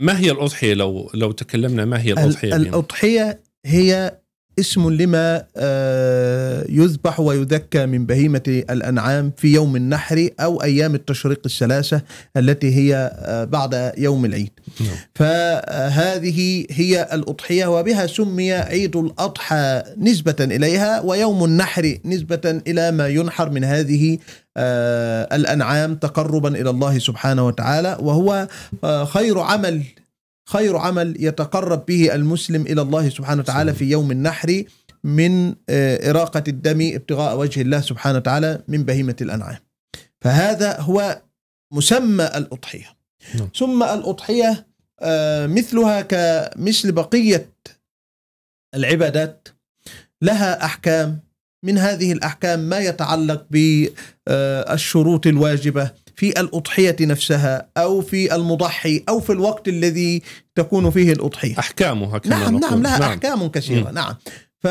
ما هي الاضحيه لو لو تكلمنا ما هي الاضحيه؟ الاضحيه هي اسم لما آه، يذبح ويذكى من بهيمة الأنعام في يوم النحر أو أيام التشريق الثلاثة التي هي آه، بعد يوم العيد نعم. فهذه هي الأضحية وبها سمي عيد الأضحى نسبة إليها ويوم النحر نسبة إلى ما ينحر من هذه آه، الأنعام تقربا إلى الله سبحانه وتعالى وهو خير عمل خير عمل يتقرب به المسلم الى الله سبحانه وتعالى في يوم النحر من آه، إراقة الدم ابتغاء وجه الله سبحانه وتعالى من بهيمة الأنعام فهذا هو مسمى الأضحية نعم. ثم الأضحية آه، مثلها كمثل بقية العبادات لها أحكام من هذه الأحكام ما يتعلق بالشروط الواجبة في الأضحية نفسها أو في المضحي أو في الوقت الذي تكون فيه الأضحية أحكامها كما نعم, نعم، نقول. نعم لها نعم. أحكام كثيرة م. نعم ف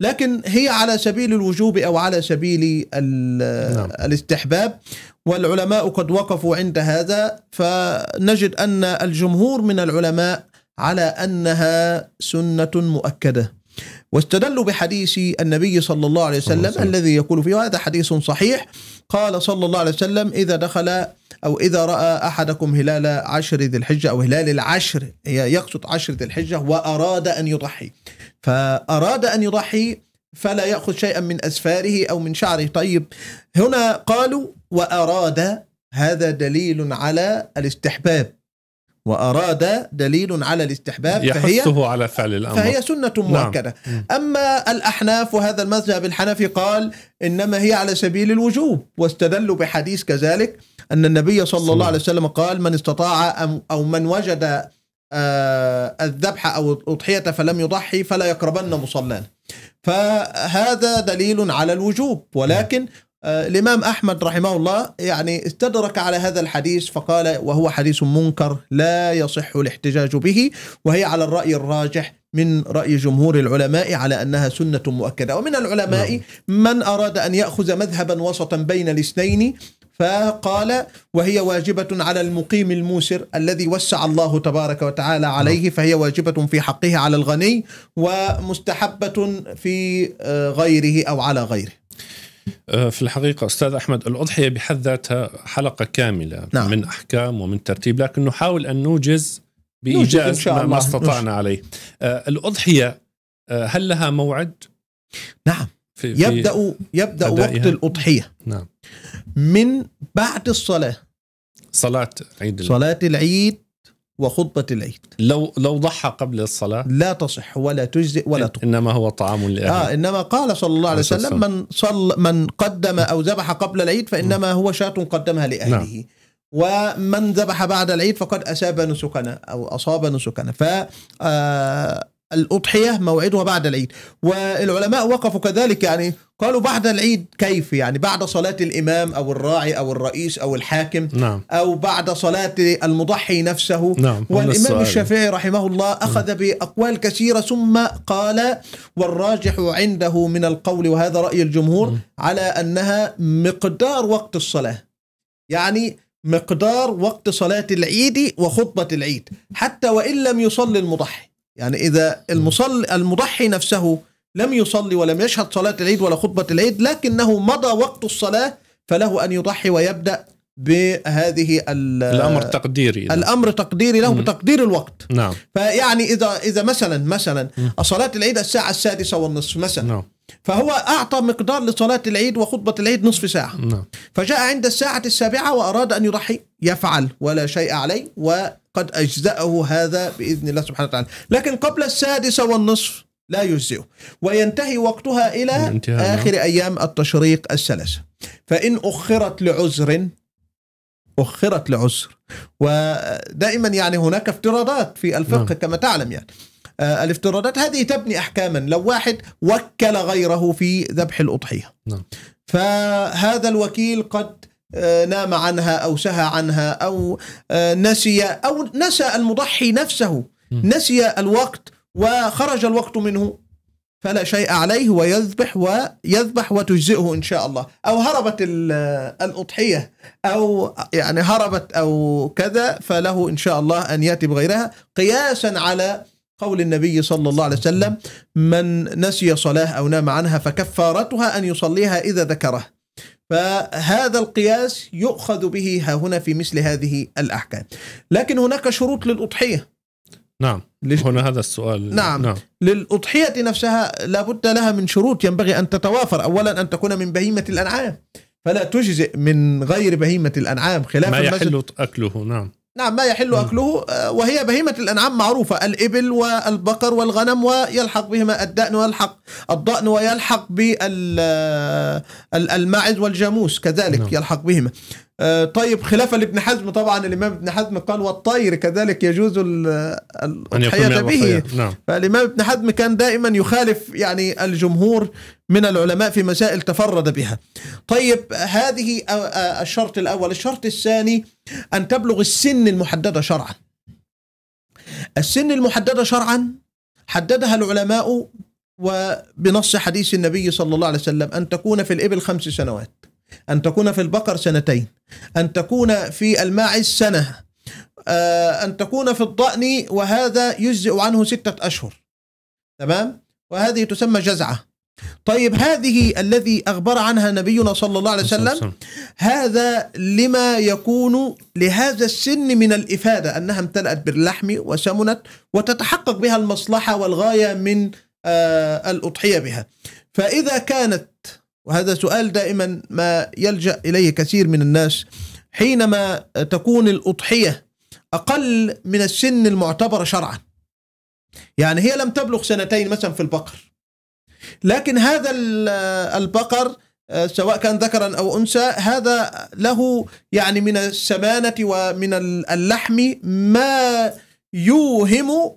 لكن هي على سبيل الوجوب أو على سبيل نعم. الاستحباب والعلماء قد وقفوا عند هذا فنجد أن الجمهور من العلماء على أنها سنة مؤكدة واستدلوا بحديث النبي صلى الله عليه وسلم الله الذي يقول فيه هذا حديث صحيح قال صلى الله عليه وسلم إذا دخل أو إذا رأى أحدكم هلال عشر ذي الحجة أو هلال العشر يقصد عشر ذي الحجة وأراد أن يضحي فأراد أن يضحي فلا يأخذ شيئا من أسفاره أو من شعره طيب هنا قالوا وأراد هذا دليل على الاستحباب وأراد دليل على الاستحباب يحثه فهي على فعل الأمر فهي سنة نعم. مؤكدة نعم. أما الأحناف وهذا المذهب الحنفي قال إنما هي على سبيل الوجوب واستدلوا بحديث كذلك أن النبي صلى الله عليه وسلم قال من استطاع أو من وجد آه، الذبح أو الأضحية فلم يضحي فلا يقربن مصلانا فهذا دليل على الوجوب ولكن آه، الإمام أحمد رحمه الله يعني استدرك على هذا الحديث فقال وهو حديث منكر لا يصح الاحتجاج به وهي على الرأي الراجح من رأي جمهور العلماء على أنها سنة مؤكدة ومن العلماء نعم. من أراد أن يأخذ مذهبا وسطا بين الاثنين فقال وهي واجبة على المقيم الموسر الذي وسع الله تبارك وتعالى نعم. عليه فهي واجبة في حقه على الغني ومستحبة في آه، غيره أو على غيره آه، في الحقيقة أستاذ أحمد الأضحية بحد ذاتها حلقة كاملة نعم. من أحكام ومن ترتيب لكن نحاول أن نوجز بإيجاز ما, ما استطعنا عليه آه، الأضحية آه، هل لها موعد؟ نعم في في يبدأ يبدأ وقت الأضحية نعم من بعد الصلاة صلاة عيد صلاة العيد وخطبة العيد لو لو ضحى قبل الصلاة لا تصح ولا تجزئ ولا تقبل إنما هو طعام لأهله آه إنما قال صلى الله عليه وسلم من صل من قدم أو ذبح قبل العيد فإنما هو شاة قدمها لأهله نعم. ومن ذبح بعد العيد فقد أساب نسكنا أو أصاب نسكنا ف آه، الأضحية موعدها بعد العيد والعلماء وقفوا كذلك يعني قالوا بعد العيد كيف يعني بعد صلاة الإمام أو الراعي أو الرئيس أو الحاكم نعم. أو بعد صلاة المضحي نفسه نعم. والإمام الشافعي رحمه الله أخذ نعم. بأقوال كثيرة ثم قال والراجح عنده من القول وهذا رأي الجمهور نعم. على أنها مقدار وقت الصلاة يعني مقدار وقت صلاة العيد وخطبة العيد حتى وإن لم يصلي المضحي يعني إذا المصلي المضحي نفسه لم يصلي ولم يشهد صلاة العيد ولا خطبة العيد لكنه مضى وقت الصلاة فله أن يضحي ويبدأ بهذه الامر تقديري ده. الامر تقديري له بتقدير الوقت نعم فيعني اذا اذا مثلا مثلا صلاه العيد الساعه السادسه والنصف مثلا نعم. فهو اعطى مقدار لصلاه العيد وخطبه العيد نصف ساعه نعم. فجاء عند الساعه السابعه واراد ان يضحي يفعل ولا شيء عليه وقد اجزاه هذا باذن الله سبحانه وتعالى لكن قبل السادسه والنصف لا يجزئه وينتهي وقتها الى نعم. اخر ايام التشريق الثلاثه فان اخرت لعذر أخرت لعسر ودائما يعني هناك افتراضات في الفقه نعم. كما تعلم يعني آه الافتراضات هذه تبني أحكاما لو واحد وكل غيره في ذبح الأضحية نعم. فهذا الوكيل قد آه، نام عنها أو سهى عنها أو آه، نسي أو نسى المضحي نفسه نسي الوقت وخرج الوقت منه فلا شيء عليه ويذبح ويذبح وتجزئه ان شاء الله او هربت الاضحيه او يعني هربت او كذا فله ان شاء الله ان ياتي بغيرها قياسا على قول النبي صلى الله عليه وسلم من نسي صلاه او نام عنها فكفارتها ان يصليها اذا ذكرها فهذا القياس يؤخذ به ها هنا في مثل هذه الاحكام لكن هناك شروط للاضحيه نعم ليش هنا هذا السؤال نعم, نعم. للأضحية نفسها لابد لها من شروط ينبغي أن تتوافر أولا أن تكون من بهيمة الأنعام فلا تجزئ من غير بهيمة الأنعام خلاف ما يحل أكله نعم نعم ما يحل نعم. أكله آه، وهي بهيمة الأنعام معروفة الإبل والبقر والغنم ويلحق بهما الدأن ويلحق الضأن ويلحق بالماعز آه، والجاموس كذلك نعم. يلحق بهما آه، طيب خلافا لابن حزم طبعا الامام ابن حزم قال والطير كذلك يجوز الحياة به نعم. فالامام ابن حزم كان دائما يخالف يعني الجمهور من العلماء في مسائل تفرد بها طيب هذه الشرط الاول الشرط الثاني ان تبلغ السن المحدده شرعا السن المحدده شرعا حددها العلماء وبنص حديث النبي صلى الله عليه وسلم ان تكون في الابل خمس سنوات أن تكون في البقر سنتين أن تكون في الماعز سنة آه، أن تكون في الضأن وهذا يجزئ عنه ستة أشهر تمام وهذه تسمى جزعة طيب هذه الذي أخبر عنها نبينا صلى الله عليه وسلم هذا لما يكون لهذا السن من الإفادة أنها امتلأت باللحم وسمنت وتتحقق بها المصلحة والغاية من آه، الأضحية بها فإذا كانت وهذا سؤال دائما ما يلجأ إليه كثير من الناس حينما تكون الأضحية أقل من السن المعتبرة شرعا يعني هي لم تبلغ سنتين مثلا في البقر لكن هذا البقر آه، سواء كان ذكرا او انثى هذا له يعني من السمانه ومن اللحم ما يوهم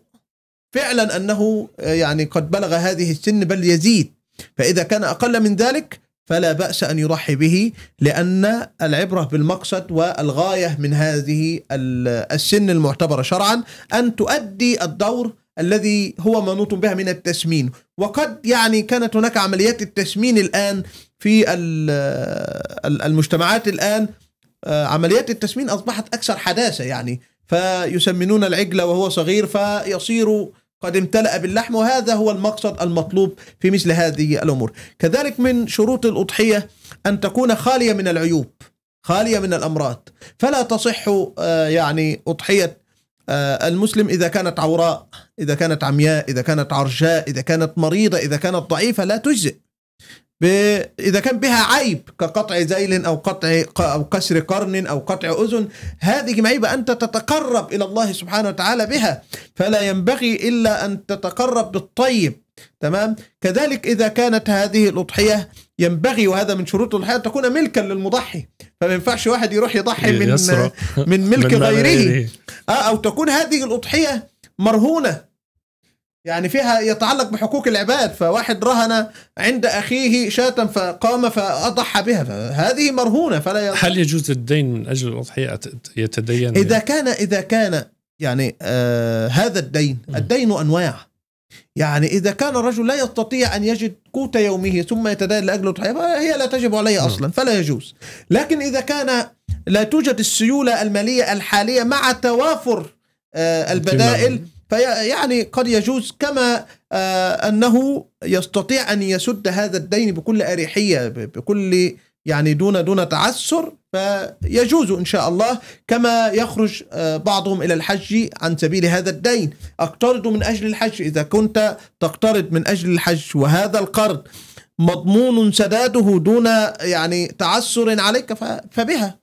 فعلا انه آه، يعني قد بلغ هذه السن بل يزيد فإذا كان أقل من ذلك فلا بأس أن يضحي به لأن العبرة بالمقصد والغاية من هذه السن المعتبرة شرعا أن تؤدي الدور الذي هو منوط بها من التسمين وقد يعني كانت هناك عمليات التسمين الآن في المجتمعات الآن آه، عمليات التسمين أصبحت أكثر حداثة يعني فيسمنون العجل وهو صغير فيصير قد امتلأ باللحم وهذا هو المقصد المطلوب في مثل هذه الأمور كذلك من شروط الأضحية أن تكون خالية من العيوب خالية من الأمراض فلا تصح آه، يعني أضحية آه، المسلم إذا كانت عوراء إذا كانت عمياء إذا كانت عرجاء إذا كانت مريضة إذا كانت ضعيفة لا تجزئ ب... اذا كان بها عيب كقطع ذيل او قطع او كسر قرن او قطع اذن هذه معيبه انت تتقرب الى الله سبحانه وتعالى بها فلا ينبغي الا ان تتقرب بالطيب تمام كذلك اذا كانت هذه الاضحيه ينبغي وهذا من شروط الاضحيه تكون ملكا للمضحي فما ينفعش واحد يروح يضحي من من ملك غيره آه او تكون هذه الاضحيه مرهونه يعني فيها يتعلق بحقوق العباد فواحد رهن عند اخيه شاة فقام فاضحى بها فهذه مرهونه فلا يضحى. هل يجوز الدين من اجل الاضحيه يتدين اذا يعني؟ كان اذا كان يعني آه هذا الدين الدين انواع يعني اذا كان الرجل لا يستطيع ان يجد قوت يومه ثم يتدين لاجل الاضحيه فهي لا تجب عليه اصلا فلا يجوز لكن اذا كان لا توجد السيوله الماليه الحاليه مع توافر آه البدائل فيعني قد يجوز كما آه، أنه يستطيع أن يسد هذا الدين بكل أريحية بكل يعني دون دون تعسر فيجوز إن شاء الله كما يخرج آه، بعضهم إلى الحج عن سبيل هذا الدين اقترض من أجل الحج إذا كنت تقترض من أجل الحج وهذا القرض مضمون سداده دون يعني تعسر عليك فبها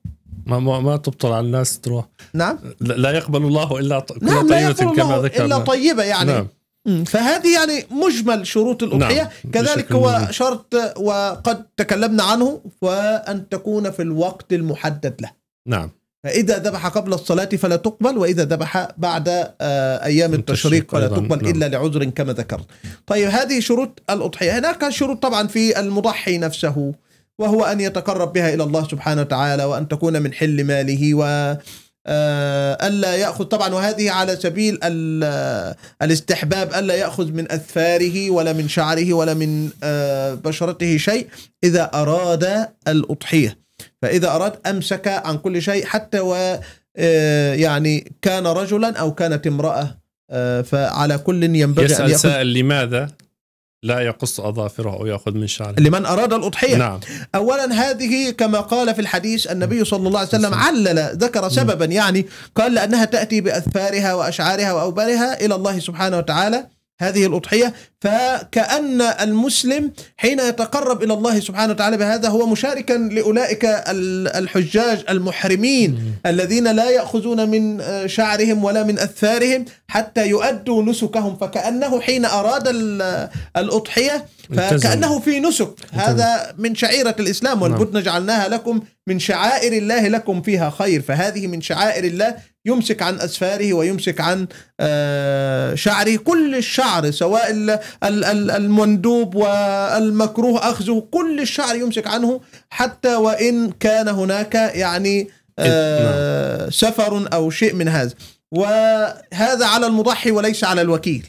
ما ما, ما تبطل على الناس تروح نعم لا يقبل الله الا كل نعم طيبه كما ذكرنا الا طيبه يعني نعم. فهذه يعني مجمل شروط الأضحية نعم. كذلك هو شرط وقد تكلمنا عنه وأن تكون في الوقت المحدد له نعم فإذا ذبح قبل الصلاة فلا تقبل وإذا ذبح بعد آه، أيام التشريق فلا تقبل نعم. إلا لعذر كما ذكرت طيب هذه شروط الأضحية هناك شروط طبعا في المضحي نفسه وهو أن يتقرب بها إلى الله سبحانه وتعالى وأن تكون من حل ماله و آه، ألا يأخذ طبعا وهذه على سبيل الاستحباب ألا يأخذ من أثفاره ولا من شعره ولا من آه، بشرته شيء إذا أراد الأضحية فإذا أراد أمسك عن كل شيء حتى و آه، يعني كان رجلا أو كانت امرأة فعلى كل ينبغي يسأل أن يأخذ سائل لماذا لا يقص أظافره أو يأخذ من شعره لمن أراد الأضحية نعم. أولا هذه كما قال في الحديث النبي صلى الله عليه وسلم علل ذكر سببا يعني قال لأنها تأتي بأثفارها وأشعارها وأوبارها إلى الله سبحانه وتعالى هذه الأضحية فكأن المسلم حين يتقرب إلى الله سبحانه وتعالى بهذا هو مشاركا لأولئك الحجاج المحرمين الذين لا يأخذون من شعرهم ولا من أثارهم حتى يؤدوا نسكهم فكأنه حين أراد الأضحية فكأنه في نسك هذا من شعيرة الإسلام نعم. والبدن جعلناها لكم من شعائر الله لكم فيها خير فهذه من شعائر الله يمسك عن أسفاره ويمسك عن آه، شعره كل الشعر سواء المندوب والمكروه أخذه كل الشعر يمسك عنه حتى وإن كان هناك يعني آه، إيه، نعم. سفر أو شيء من هذا وهذا على المضحي وليس على الوكيل